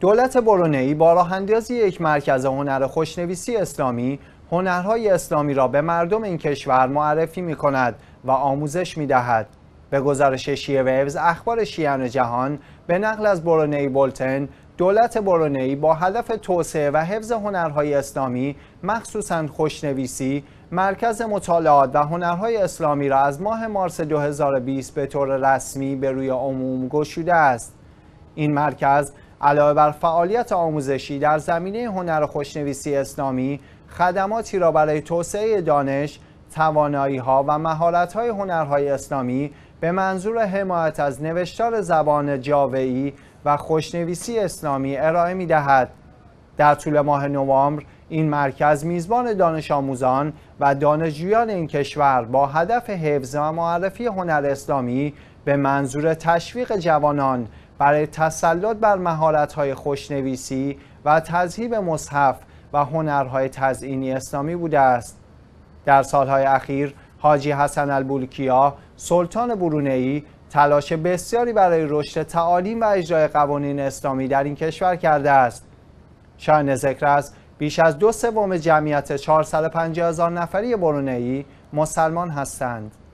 دولت برونئی با اندازی یک مرکز هنر خوشنویسی اسلامی هنرهای اسلامی را به مردم این کشور معرفی می کند و آموزش می دهد. به گزارش شیه ویوز اخبار شیعان جهان به نقل از برونئی بولتن دولت برونئی با هدف توسعه و حفظ هنرهای اسلامی مخصوصا خوشنویسی مرکز مطالعات و هنرهای اسلامی را از ماه مارس 2020 به طور رسمی به روی عموم گشوده است این مرکز علاوه بر فعالیت آموزشی در زمینه هنر خوشنویسی اسلامی خدماتی را برای توسعه دانش، توانایی ها و مهارت های هنرهای اسلامی به منظور حمایت از نوشتار زبان جاویی و خوشنویسی اسلامی ارائه می دهد. در طول ماه نوامبر این مرکز میزبان دانش آموزان و دانشجویان این کشور با هدف حفظ و معرفی هنر اسلامی به منظور تشویق جوانان برای تسلط بر مهارت‌های خوشنویسی و تذهیب مصحف و هنرهای تزئینی اسلامی بوده است در سالهای اخیر حاجی حسن البولکیا سلطان برونهی تلاش بسیاری برای رشد تعالیم و اجرای قوانین اسلامی در این کشور کرده است شاین ذکر است بیش از دو سوم جمعیت 450 هزار نفری برونهی مسلمان هستند